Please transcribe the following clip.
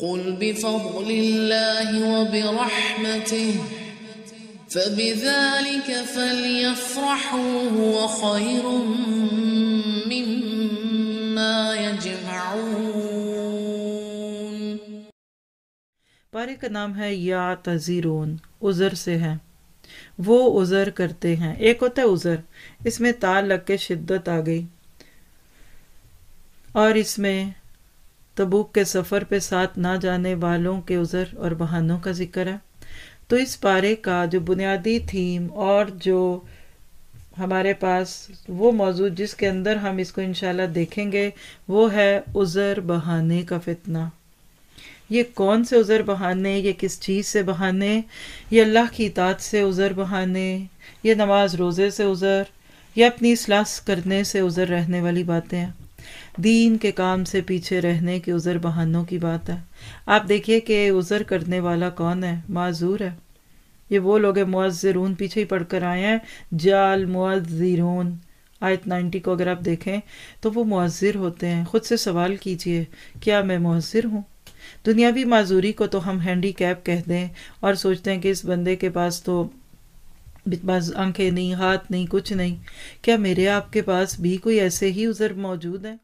قل بفضل الله وبرحمته فبذلك فليفرحوا هو خير مما يجمعون पारे का नाम है या तजीरोन उज़र से है वो उज़र करते हैं एक होता है उज़र इसमें तार लग के शिद्दत आ गई और इसमें तबूक के सफ़र पे साथ ना जाने वालों के उज़र और बहानों का जिक्र है तो इस पारे का जो बुनियादी थीम और जो हमारे पास वो मौजूद जिसके अंदर हम इसको इनशाला देखेंगे वो है उज़र बहाने का फितना ये कौन से उज़र बहाने ये किस चीज़ से बहाने ये अल्लाह की इतात से उज़र बहाने ये नमाज रोज़े से उज़र ये अपनी इसलाह करने से उज़र रहने वाली बातें हैं दीन के काम से पीछे रहने के उज़र बहानों की बात है आप देखिए कि उज़र करने वाला कौन है माजूर है ये वो लोग हैं मुआजरून पीछे ही पढ़कर आए हैं जाल मुआजरून आयत 90 को अगर आप देखें तो वो मुआजिर होते हैं ख़ुद से सवाल कीजिए क्या मैं मुआजिर हूँ दुनियावी माजूरी को तो हम हैंडी कैप कह दें और सोचते हैं कि इस बंदे के पास तो बस आंखें नहीं हाथ नहीं कुछ नहीं क्या मेरे आपके पास भी कोई ऐसे ही उज़र मौजूद हैं